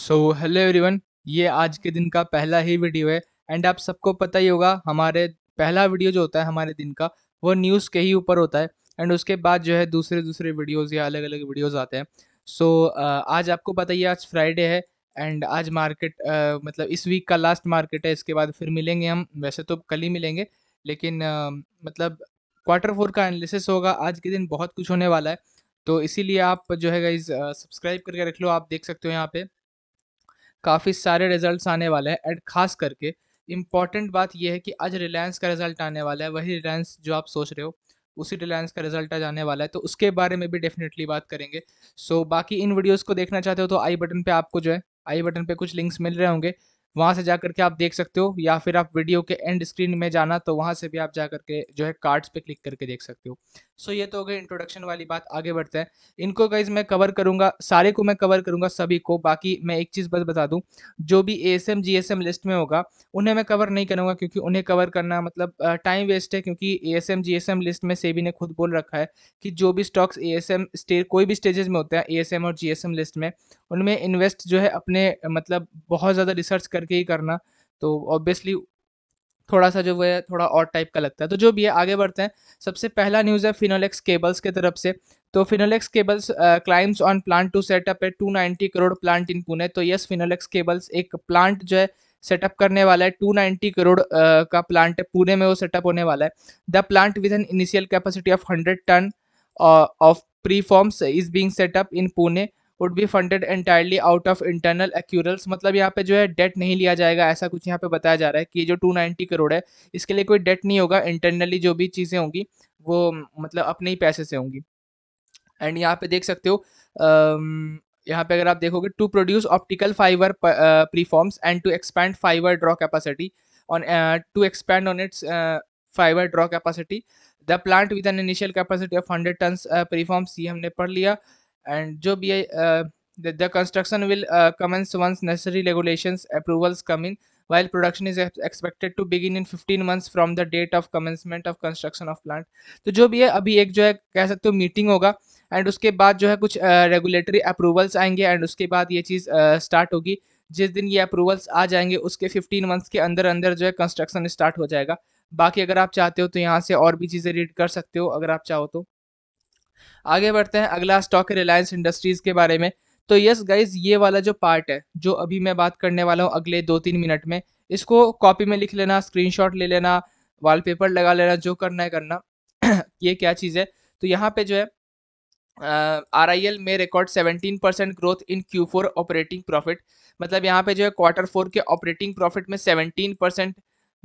so hello everyone ये आज के दिन का पहला ही वीडियो है एंड आप सबको पता ही होगा हमारे पहला वीडियो जो होता है हमारे दिन का वो न्यूज़ के ही ऊपर होता है एंड उसके बाद जो है दूसरे दूसरे वीडियोज़ या अलग अलग वीडियोज़ आते हैं सो so, आज आपको पता ही है आज फ्राइडे है एंड आज मार्केट uh, मतलब इस वीक का लास्ट मार्केट है इसके बाद फिर मिलेंगे हम वैसे तो कल ही मिलेंगे लेकिन uh, मतलब क्वार्टर फोर का एनालिसिस होगा आज के दिन बहुत कुछ होने वाला है तो इसीलिए आप जो है गाइज सब्सक्राइब करके रख लो आप देख सकते हो यहाँ पे काफ़ी सारे रिजल्ट्स आने वाले हैं एंड खास करके इम्पॉर्टेंट बात यह है कि आज रिलायंस का रिजल्ट आने वाला है वही रिलायंस जो आप सोच रहे हो उसी रिलायंस का रिजल्ट आज आने वाला है तो उसके बारे में भी डेफिनेटली बात करेंगे सो so, बाकी इन वीडियोस को देखना चाहते हो तो आई बटन पे आपको जो है आई बटन पे कुछ लिंक्स मिल रहे होंगे वहां से जा करके आप देख सकते हो या फिर आप वीडियो के एंड स्क्रीन में जाना तो वहां से भी आप जाकर के जो है कार्ड्स पे क्लिक करके देख सकते हो सो so, ये तो हो गई इंट्रोडक्शन वाली बात आगे बढ़ते हैं इनको गाइज मैं कवर करूंगा सारे को मैं कवर करूंगा सभी को बाकी मैं एक चीज़ बस बता दूं जो भी ए एस लिस्ट में होगा उन्हें मैं कवर नहीं करूँगा क्योंकि उन्हें कवर करना मतलब टाइम वेस्ट है क्योंकि ए एस लिस्ट में सेबी ने खुद बोल रखा है कि जो भी स्टॉक्स ए एस कोई भी स्टेजेस में होते हैं ए और जी लिस्ट में उनमें इन्वेस्ट जो है अपने मतलब बहुत ज़्यादा रिसर्च करके ही करना तो ऑब्वियसली थोड़ा सा जो वो है थोड़ा और टाइप का लगता है तो जो भी है आगे बढ़ते हैं सबसे पहला न्यूज़ है फिनोलेक्स केबल्स के तरफ से तो Finolex cables claims on plant to set up है two ninety crore plant in Pune तो यस फिनोलेक्स केबल्स एक प्लांट जो है सेटअप करने वाला है टू नाइन्टी करोड़ uh, का प्लांट है पुणे में वो सेटअप होने वाला है the plant with an initial capacity of hundred tonne of preforms is being set up in Pune would be funded entirely out of internal accruals मतलब यहाँ पे जो है डेट नहीं लिया जाएगा ऐसा कुछ यहाँ पे बताया जा रहा है कि जो 290 करोड़ है इसके लिए कोई डेट नहीं होगा इंटरनली जो भी चीज़ें होंगी वो मतलब अपने ही पैसे से होंगी एंड यहाँ पे देख सकते हो यहाँ पे अगर आप देखोगे to produce optical fibre preforms and to expand fibre draw capacity on to expand on its fibre draw capacity the plant with an initial capacity of hundred tonne preforms ये हमने पढ़ लिया एंड जो भी the construction will commence once necessary regulation approvals come in while production is expected to begin in fifteen months from the date of commencement of construction of plant तो जो भी है अभी एक जो है कह सकते हो मीटिंग होगा एंड उसके बाद जो है कुछ रेगुलेटरी uh, अप्रूवल्स आएंगे एंड उसके बाद ये चीज़ स्टार्ट uh, होगी जिस दिन ये अप्रूवल्स आ जाएंगे उसके फिफ्टीन मंथ्स के अंदर अंदर जो है कंस्ट्रक्शन स्टार्ट हो जाएगा बाकी अगर आप चाहते हो तो यहाँ से और भी चीज़ें रीड कर सकते हो अगर आप चाहो तो आगे बढ़ते हैं अगला स्टॉक है रिलायंस इंडस्ट्रीज के बारे में तो यस गाइज ये वाला जो पार्ट है जो अभी मैं बात करने वाला हूँ अगले दो तीन मिनट में इसको कॉपी में लिख लेना स्क्रीनशॉट ले लेना वॉलपेपर लगा लेना जो करना है करना ये क्या चीज़ है तो यहाँ पे जो है आर आई एल में record 17 percent growth in Q four operating profit मतलब यहाँ पे जो है क्वार्टर फोर के ऑपरेटिंग प्रॉफिट में 17 परसेंट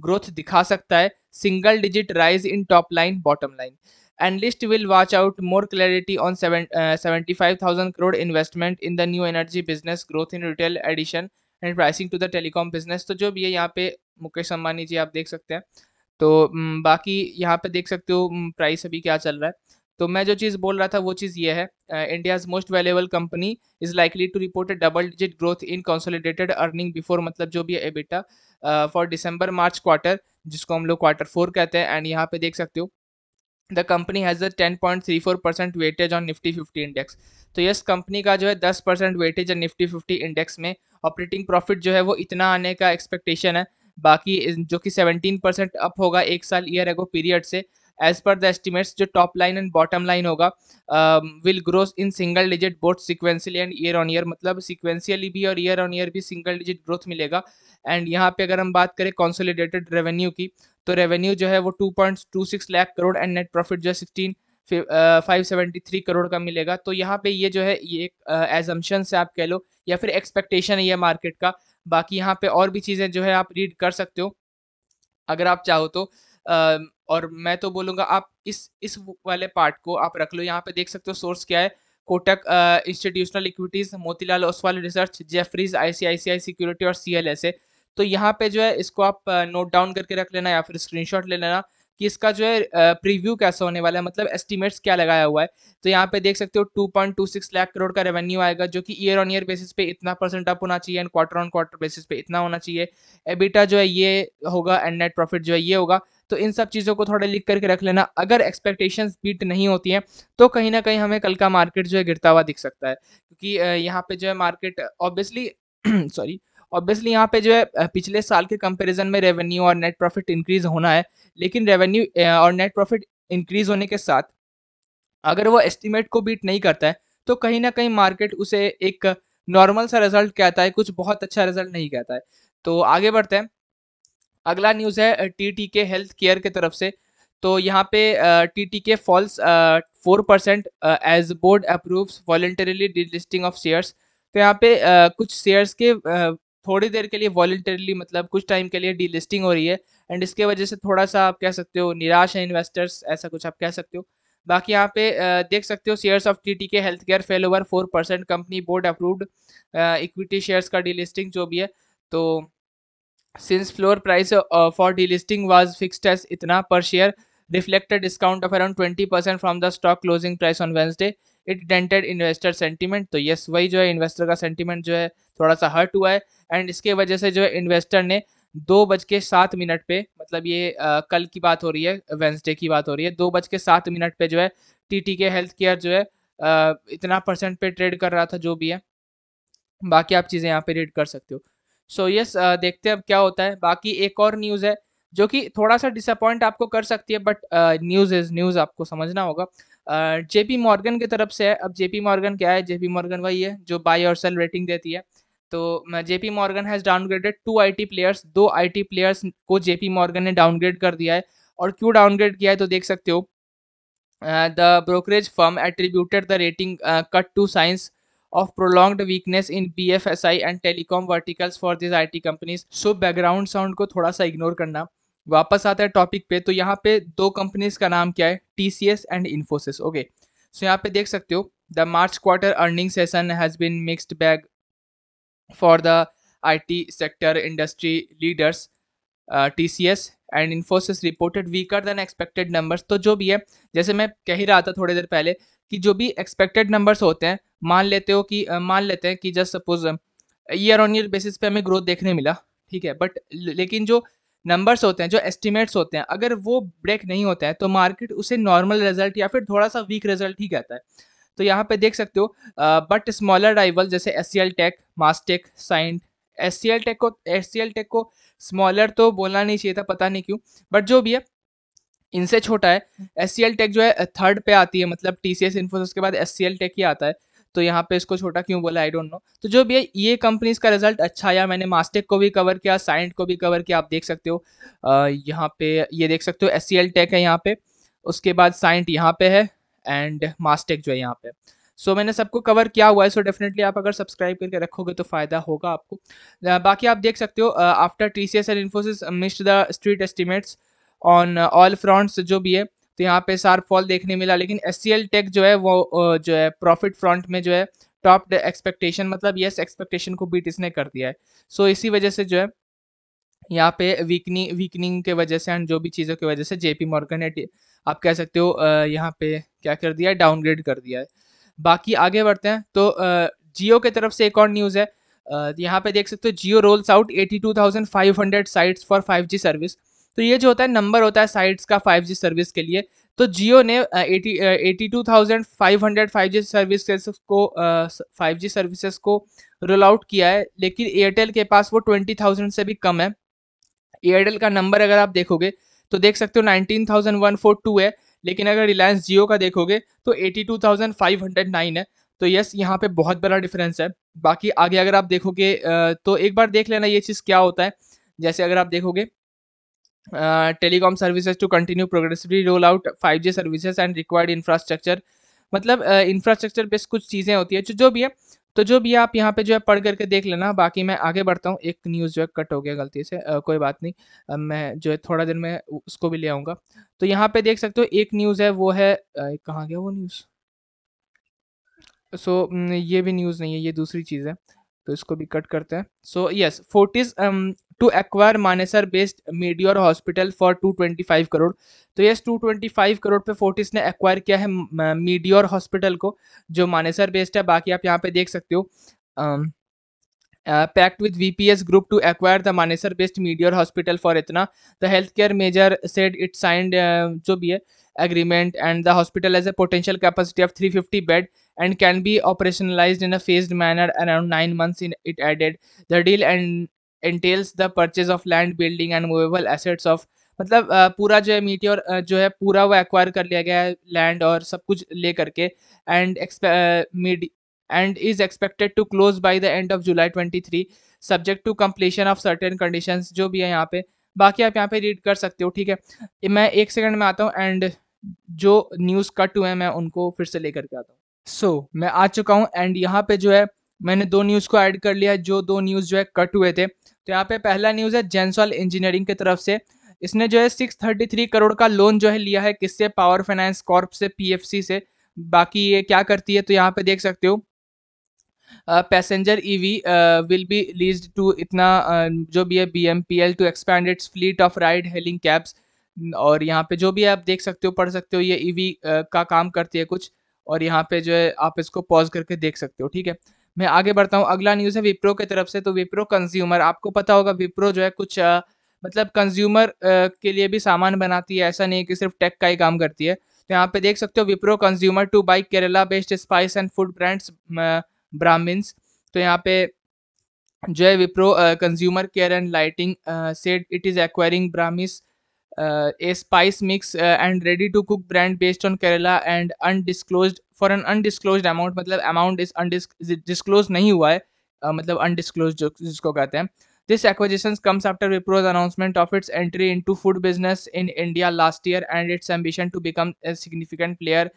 ग्रोथ दिखा सकता है single digit rise in top line bottom line will watch out more clarity on seven seventy five thousand crore investment in the new energy business growth in retail addition and pricing to the telecom business तो जो भी है यहाँ पे मुकेश अंबानी जी आप देख सकते हैं तो बाकी यहाँ पे देख सकते हो प्राइस अभी क्या चल रहा है तो मैं जो चीज़ बोल रहा था वो चीज़ ये है India's most valuable company is likely to report double digit growth in consolidated earning before मतलब जो भी है EBITDA for December March quarter जिसको हम लोग क्वार्टर फोर कहते हैं एंड यहाँ पे देख सकते हो the company has a ten point three four percent weightage on Nifty fifty index तो यस कंपनी का जो है दस परसेंट वेटेज है निफ्टी फिफ्टी इंडेक्स में ऑपरेटिंग प्रॉफिट जो है वो इतना आने का एक्सपेक्टेशन है बाकी जो कि सेवनटीन परसेंट अप होगा एक साल ईयर एगो पीरियड से एज पर द एस्टिमेट्स जो top line and bottom line होगा will growth in single digit both sequentially and year on year मतलब सिक्वेंसियली भी और ईयर ऑन ईयर भी सिंगल डिजिट ग्रोथ मिलेगा एंड यहाँ पे अगर हम बात करें कॉन्सोलिडेटेड रेवेन्यू की तो रेवेन्यू जो है वो two point two six lakh crore and net profit जो है sixteen five seventy three crore का मिलेगा तो यहाँ पे ये जो है ये एक एजम्पन uh, से आप कह लो या फिर एक्सपेक्टेशन है ये मार्केट का बाकी यहाँ पे और भी चीज़ें जो है आप रीड कर सकते हो अगर आप चाहो तो आ, और मैं तो बोलूँगा आप इस इस वाले पार्ट को आप रख लो यहाँ पे देख सकते हो सोर्स क्या है Kotak institutional uh, equities Motilal Oswal research Jefferies ICICI security और सीएलएसए तो यहाँ पे जो है इसको आप नोट डाउन करके रख लेना या फिर स्क्रीनशॉट ले लेना कि इसका जो है प्रीव्यू कैसा होने वाला है मतलब एस्टिमेट्स क्या लगाया हुआ है तो यहाँ पे देख सकते हो 2.26 लाख करोड़ का रेवेन्यू आएगा जो कि ईयर ऑन ईयर बेसिस पे इतना परसेंट अप होना चाहिए and quarter on quarter basis पे इतना होना चाहिए एबिटा जो है ये होगा एंड नेट प्रॉफिट जो है ये होगा तो इन सब चीज़ों को थोड़ा लिख करके रख लेना अगर एक्सपेक्टेशंस बीट नहीं होती हैं तो कहीं ना कहीं हमें कल का मार्केट जो है गिरता हुआ दिख सकता है क्योंकि यहाँ पे जो है मार्केट ऑब्वियसली सॉरी ऑब्वियसली यहाँ पे जो है पिछले साल के कंपैरिजन में रेवेन्यू और नेट प्रॉफिट इंक्रीज होना है लेकिन रेवेन्यू और नेट प्रॉफिट इंक्रीज होने के साथ अगर वो एस्टिमेट को बीट नहीं करता है तो कहीं ना कहीं मार्केट उसे एक नॉर्मल सा रिजल्ट कहता है कुछ बहुत अच्छा रिजल्ट नहीं कहता है तो आगे बढ़ते हैं अगला न्यूज़ है टी टी के हेल्थ केयर की तरफ से तो यहाँ पे T T K falls four percent as board approves voluntarily delisting of shares तो यहाँ पे uh, कुछ शेयर्स के थोड़ी देर के लिए वॉल्टरली मतलब कुछ टाइम के लिए डीलिस्टिंग हो रही है एंड इसके वजह से थोड़ा सा आप कह सकते हो निराश है इन्वेस्टर्स ऐसा कुछ आप कह सकते हो बाकी यहाँ पे देख सकते हो शेयर्स ऑफ टी के health care fell over four percent company board approved equity shares का डीलिस्टिंग जो भी है तो since floor price for delisting was fixed as इतना पर share reflected discount of around twenty percent from the stock closing price on Wednesday it dented investor sentiment तो yes वही जो है इन्वेस्टर का सेंटीमेंट जो है थोड़ा सा हर्ट हुआ है एंड इसके वजह से जो है इन्वेस्टर ने दो बज के सात मिनट पे मतलब ये आ, कल की बात हो रही है वेंसडे की बात हो रही है दो बज के सात मिनट पे जो है टी टी के हेल्थ केयर जो है आ, इतना परसेंट पे ट्रेड कर रहा था जो भी है बाकी आप चीज़ें यहाँ पे रीड कर सकते हो सो so, यस yes, देखते हैं अब क्या होता है बाकी एक और न्यूज़ है जो कि थोड़ा सा डिसअपॉइंट आपको कर सकती है बट न्यूज़ इज़ न्यूज़ आपको समझना होगा जेपी मॉर्गन की तरफ से है अब जेपी मॉर्गन क्या है जेपी मॉर्गन वही है जो बाय और सेल रेटिंग देती है तो JP Morgan has downgraded two IT players दो आईटी प्लेयर्स को जेपी मॉर्गन ने डाउनग्रेड कर दिया है और क्यों डाउनग्रेड किया है तो देख सकते हो the brokerage firm attributed the rating cut to signs of prolonged weakness in B F S I and telecom verticals for this I T companies so background sound को थोड़ा सा इग्नोर करना वापस आता है टॉपिक पे तो यहाँ पे दो कंपनीज का नाम क्या है T C S and Infosys okay so यहाँ पे देख सकते हो the March quarter earning session has been mixed bag for the I T sector industry leaders T C S and Infosys reported weaker than expected numbers तो जो भी है जैसे मैं कह ही रहा था थोड़ी देर पहले कि जो भी एक्सपेक्टेड नंबर्स होते हैं मान लेते हो कि मान लेते हैं कि just suppose year on year basis पे हमें ग्रोथ देखने मिला ठीक है बट लेकिन जो नंबर्स होते हैं जो एस्टिमेट्स होते हैं अगर वो ब्रेक नहीं होता है तो मार्केट उसे नॉर्मल रिजल्ट या फिर थोड़ा सा वीक रिजल्ट ही कहता है तो यहाँ पे देख सकते हो बट स्मॉलर राइवल जैसे एस सी एल टेक मास्टेक साइंट एस सी एल टेक को एस सी एल टेक को स्मॉलर तो बोलना नहीं चाहिए था पता नहीं क्यों बट जो भी है इनसे छोटा है एस सी एल टेक जो है थर्ड पे आती है मतलब टी सी एस इन्फोसिस के बाद एस सी एल टेक ही आता है तो यहाँ पे इसको छोटा क्यों बोला आई डोंट नो तो जो भी है ये कंपनीज का रिजल्ट अच्छा आया मैंने मास्टेक को भी कवर किया साइंट को भी कवर किया आप देख सकते हो यहाँ पे ये देख सकते हो एस टेक है यहाँ पे उसके बाद साइंट यहाँ पे है एंड मास्टेक जो है यहाँ पे सो so, मैंने सबको कवर किया हुआ है सो so, डेफिनेटली आप अगर सब्सक्राइब करके रखोगे तो फ़ायदा होगा आपको बाकी आप देख सकते हो after T C S and Infosys missed the street estimates on all fronts जो भी है तो यहाँ पे शार्प फॉल देखने मिला लेकिन एस सी टेक जो है वो जो है प्रॉफिट फ्रंट में जो है टॉप एक्सपेक्टेशन मतलब येस एक्सपेक्टेशन को बीट इसने कर दिया है सो so, इसी वजह से जो है यहाँ पे वीकनिंग वीकनिंग के वजह से एंड जो भी चीज़ों की वजह से जेपी मॉर्गन ने आप कह सकते हो यहाँ पे क्या कर दिया है डाउनग्रेड कर दिया है बाकी आगे बढ़ते हैं तो जियो के तरफ से एक और न्यूज़ है यहाँ पे देख सकते हो Jio rolls out 82,500 sites for 5G service तो ये जो होता है नंबर होता है साइट्स का 5G सर्विस के लिए तो जियो ने eighty eighty two thousand five hundred five G services को फाइव जी सर्विसेज को रोल आउट किया है लेकिन एयरटेल के पास वो ट्वेंटी थाउजेंड से भी कम है एयरटेल का नंबर अगर आप देखोगे तो देख सकते हो nineteen thousand one four two है लेकिन अगर रिलायंस जियो का देखोगे तो eighty two thousand five hundred nine है तो यस यहाँ पे बहुत बड़ा डिफरेंस है बाकी आगे अगर आप देखोगे तो एक बार देख लेना ये चीज़ क्या होता है जैसे अगर आप देखोगे telecom services to continue progressively roll out five G services and required infrastructure मतलब इंफ्रास्ट्रक्चर uh, बेस्ड कुछ चीज़ें होती है जो जो भी है तो जो भी आप यहाँ पे जो है पढ़ करके देख लेना बाकी मैं आगे बढ़ता हूँ एक न्यूज़ जो है कट हो गया गलती से आ, uh, कोई बात नहीं आ, uh, मैं जो है थोड़ा दिन में उसको भी ले आऊँगा तो यहाँ पे देख सकते हो एक न्यूज़ है वो है uh, कहाँ गया वो न्यूज़ सो so, mm, ये भी न्यूज़ नहीं है ये दूसरी चीज़ है तो इसको भी कट करते हैं so yes Fortis to acquire Manesar based Medeor hospital for two twenty five crore तो yes two twenty five crore पे फोर्टिस ने एक्वायर किया है मीडियोर हॉस्पिटल को जो मानेसर बेस्ड है बाकी आप यहाँ पे देख सकते हो pact with V P S group to acquire the Manesar based Medeor hospital for इतना the health care major said it signed जो भी है agreement and the hospital has a potential capacity of 350 bed and can be operationalized in a phased manner around 9 months in it added the deal and entails the purchase of land building and movable assets of मतलब पूरा जो है meteor जो है पूरा वो acquire कर लिया गया है लैंड और सब कुछ ले करके and and is expected to close by the end of July 23 subject to completion of certain conditions जो भी है यहाँ पे बाकी आप यहाँ पे रीड कर सकते हो ठीक है मैं एक सेकंड में आता हूँ एंड जो न्यूज़ कट हुए हैं मैं उनको फिर से लेकर के आता हूँ सो so, मैं आ चुका हूँ एंड यहाँ पे जो है मैंने दो न्यूज़ को ऐड कर लिया है जो दो न्यूज़ जो है कट हुए थे तो यहाँ पे पहला न्यूज़ है जेंसवाल इंजीनियरिंग की तरफ से इसने जो है 633 करोड़ का लोन जो है लिया है किससे पावर फाइनेंस कॉर्प से पीएफसी से बाकी ये क्या करती है तो यहाँ पे देख सकते हो passenger EV will be lease to इतना uh, जो भी है B M P L to expand its fleet of ride hailing cabs और यहाँ पे जो भी है आप देख सकते हो पढ़ सकते हो ये ईवी e uh, का काम करती है कुछ और यहाँ पे जो है आप इसको पॉज करके देख सकते हो ठीक है मैं आगे बढ़ता हूँ अगला न्यूज़ है विप्रो की तरफ से तो विप्रो कंज्यूमर आपको पता होगा विप्रो जो है कुछ आ, मतलब कंज्यूमर के लिए भी सामान बनाती है ऐसा नहीं कि सिर्फ टेक का ही काम करती है तो यहाँ पे देख सकते हो Wipro consumer to buy Kerala based spice and food brands Brahmins तो यहाँ पे जो है Wipro consumer care and lighting said it is acquiring Brahmins uh, a spice mix uh, and ready to cook brand based on Kerala and undisclosed for an undisclosed amount मतलब amount is undisclosed नहीं हुआ है uh, मतलब undisclosed जो जिसको कहते हैं This acquisition comes after Wipro's announcement of its entry into food business in India last year and its ambition to become a significant player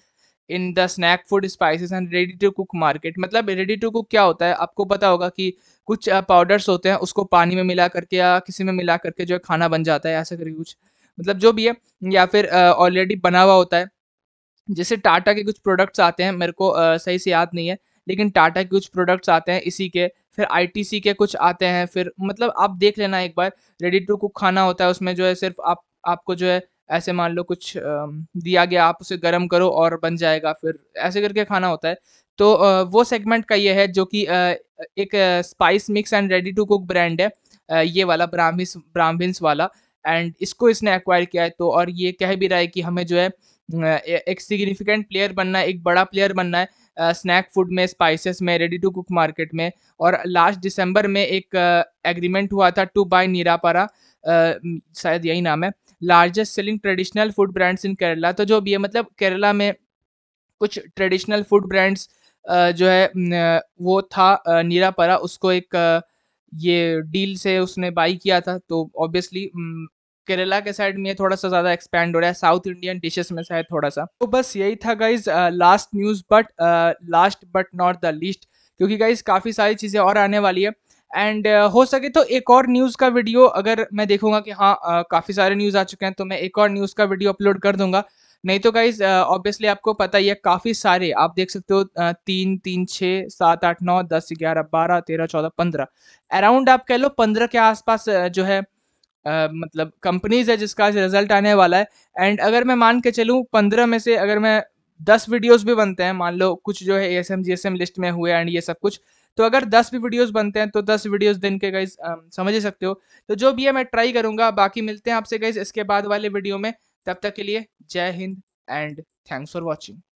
in the snack food spices and ready to cook market मतलब ready to cook क्या होता है आपको पता होगा कि कुछ powders होते हैं उसको पानी में मिला करके या किसी में मिला करके जो है खाना बन जाता है ऐसा करके कुछ मतलब जो भी है या फिर ऑलरेडी बना हुआ होता है जैसे टाटा के कुछ प्रोडक्ट्स आते हैं मेरे को आ, सही से याद नहीं है लेकिन टाटा के कुछ प्रोडक्ट्स आते हैं इसी के फिर आईटीसी के कुछ आते हैं फिर मतलब आप देख लेना एक बार रेडी टू कुक खाना होता है उसमें जो है सिर्फ आप आपको जो है ऐसे मान लो कुछ दिया गया आप उसे गर्म करो और बन जाएगा फिर ऐसे करके खाना होता है तो वो सेगमेंट का ये है जो कि एक spice mix and ready to cook brand है ये वाला ब्राह्मिस ब्राह्मिन्स वाला एंड इसको इसने एक्वायर किया है तो और ये कह भी रहा है कि हमें जो है एक सिग्निफिकेंट प्लेयर बनना है एक बड़ा प्लेयर बनना है स्नैक फूड में स्पाइसेस में रेडी टू कुक मार्केट में और लास्ट दिसंबर में एक एग्रीमेंट हुआ था टू बाय नीरापारा शायद यही नाम है largest selling traditional food brands in Kerala तो जो भी है मतलब केरला में कुछ ट्रेडिशनल फूड ब्रांड्स जो है वो था नीरापारा उसको एक ये डील से उसने बाई किया था तो ऑब्वियसली केरला के साइड में थोड़ा सा ज़्यादा एक्सपैंड हो रहा है साउथ इंडियन डिशेस में शायद थोड़ा सा तो बस यही था guys last news but last but not the least क्योंकि गाइज काफ़ी सारी चीज़ें और आने वाली है एंड uh, हो सके तो एक और न्यूज़ का वीडियो अगर मैं देखूंगा कि हाँ uh, काफ़ी सारे न्यूज़ आ चुके हैं तो मैं एक और न्यूज़ का वीडियो अपलोड कर दूंगा नहीं तो गाइज ऑब्वियसली uh, आपको पता ही है काफ़ी सारे आप देख सकते हो uh, तीन तीन छः सात आठ नौ दस ग्यारह बारह तेरह चौदह पंद्रह अराउंड आप कह लो पंद्रह के आसपास uh, जो है मतलब कंपनीज है जिसका रिजल्ट आने वाला है एंड अगर मैं मान के चलूँ पंद्रह में से अगर मैं दस वीडियोज भी बनते हैं मान लो कुछ जो है A S M G S M list में हुए एंड ये सब कुछ तो अगर दस भी वीडियोस बनते हैं तो दस वीडियोस दिन के गाइज समझ ही सकते हो तो जो भी है मैं ट्राई करूंगा बाकी मिलते हैं आपसे गाइज इसके बाद वाले वीडियो में तब तक के लिए जय हिंद एंड थैंक्स फॉर वॉचिंग